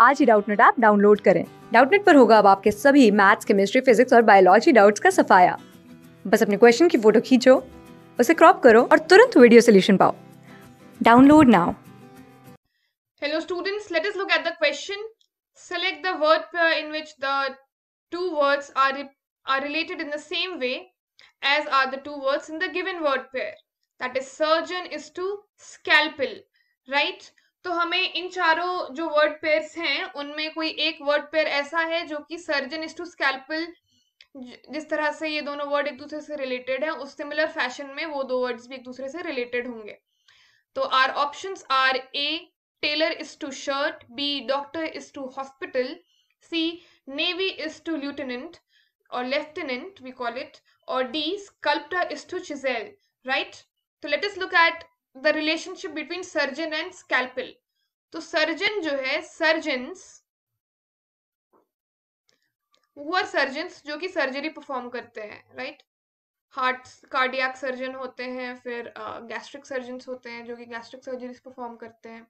आज ही Doubtnut app download करें डाउटनेट पर होगा अब आपके सभी मैथ्स केमिस्ट्री फिजिक्स और बायोलॉजी डाउट्स का सफाया बस अपने क्वेश्चन की फोटो खींचो उसे क्रॉप करो और तुरंत वीडियो सोल्यूशन पाओ download now hello students let us look at the question select the word pair in which the two words are, re are related in the same way as are the two words in the given word pair. That is surgeon is to scalpel, right? तो हमें इन चारों जो word pairs हैं उनमें कोई एक word pair ऐसा है जो कि सर्जन इज टू स्कैल्पल जिस तरह से ये दोनों वर्ड एक दूसरे से रिलेटेड है उस सिमिलर फैशन में वो दो वर्ड्स भी एक दूसरे से रिलेटेड होंगे तो our option are A tailor is to shirt B doctor is to hospital C navy is to lieutenant और लेफ्टिनेंट वी कॉल इट और D sculptor is to chisel right तो let us look at the relationship between surgeon and scalpel तो surgeon जो है surgeon वो are surgeon जो कि surgery perform करते हैं राइट हार्ट कार्डियक सर्जन होते हैं फिर गैस्ट्रिक सर्जन होते हैं जो कि गैस्ट्रिक सर्जरी परफॉर्म करते हैं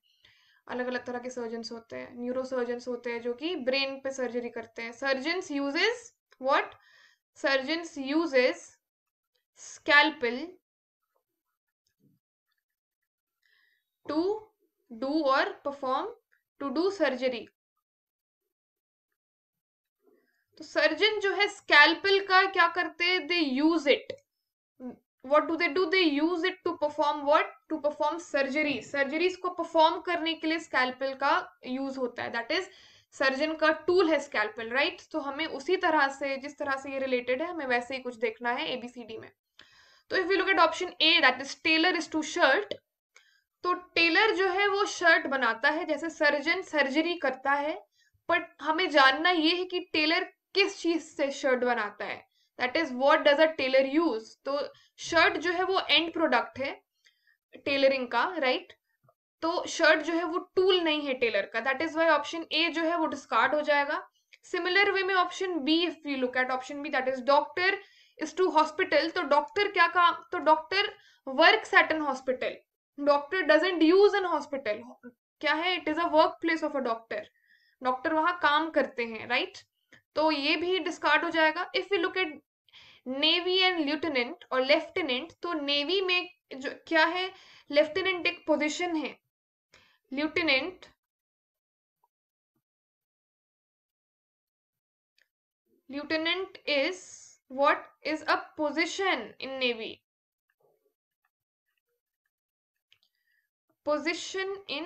अलग अलग तरह के सर्जन होते हैं न्यूरो सर्जन होते हैं जो कि ब्रेन पे सर्जरी करते हैं surgeon uses what surgeon uses scalpel to do और परफॉर्म टू डू सर्जरी तो सर्जन जो है स्कैल्पल का क्या करते हैं they use it what do they do they use it to perform what to perform surgery surgeries को perform करने के लिए स्कैल्पल का यूज होता है दैट इज सर्जन का टूल है स्कैल्पल राइट right? तो हमें उसी तरह से जिस तरह से ये रिलेटेड है हमें वैसे ही कुछ देखना है एबीसीडी में तो if you look at option A that is tailor is to shirt तो टेलर जो है वो शर्ट बनाता है जैसे सर्जन सर्जरी करता है बट हमें जानना ये है कि टेलर किस चीज से शर्ट बनाता है that is what does a tailor use तो शर्ट जो है वो एंड प्रोडक्ट है टेलरिंग का राइट right? तो शर्ट जो है वो टूल नहीं है टेलर का that is why option A जो है वो डिस्कार्ड हो जाएगा सिमिलर वे में option B if you look at option B that is doctor is to hospital तो डॉक्टर क्या काम तो doctor work at N hospital doctor doesn't use an hospital क्या है it is a workplace of a doctor doctor वहां काम करते हैं राइट right? तो ये भी डिस्कार्ड हो जाएगा if you look eight navy and lieutenant और लेफ्टिनेंट तो नेवी में जो क्या है लेफ्टिनेंट एक पोजीशन है lieutenant lieutenant is what is a position in navy position in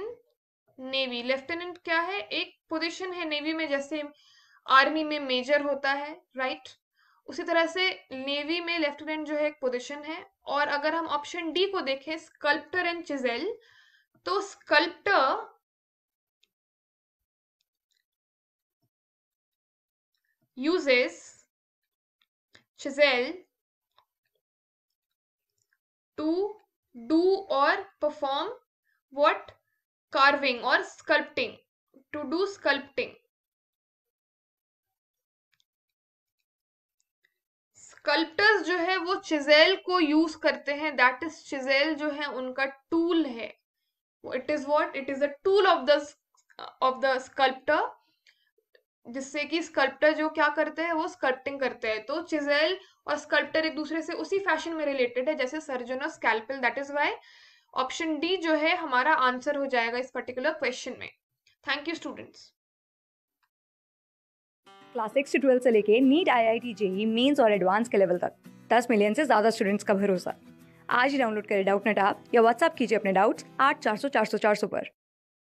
navy lieutenant क्या है एक पोजिशन है नेवी में जैसे आर्मी में मेजर होता है राइट उसी तरह से नेवी में लेफ्टिनेंट जो है एक पोजिशन है और अगर हम ऑप्शन डी को देखें स्कल्प्टर एंड चिजेल तो sculptor uses chisel to do और perform what carving or sculpting to do sculpting sculptors जो है वो चिजेल को यूज करते हैं दैट इज चिजेल जो है उनका टूल है it is what it is a tool of the of the sculptor जिससे कि स्कल्प्टर जो क्या करते हैं वो स्कल्प्टिंग करते हैं तो चिजेल और स्कल्प्टर एक दूसरे से उसी फैशन में रिलेटेड है जैसे सर्जन और scalpel that is why option D जो है हमारा आंसर हो जाएगा इस पर्टिकुलर क्वेश्चन में thank you students class six twelfth से लेके NEET I I T JEE mains और एडवांस के लेवल तक दस मिलियन से ज़्यादा स्टूडेंट्स का भरोसा आज ही डाउनलोड करें डाउट नेट आप या व्हाट्सअप कीजिए अपने डाउट्स आठ चार सौ चार सौ चार सौ पर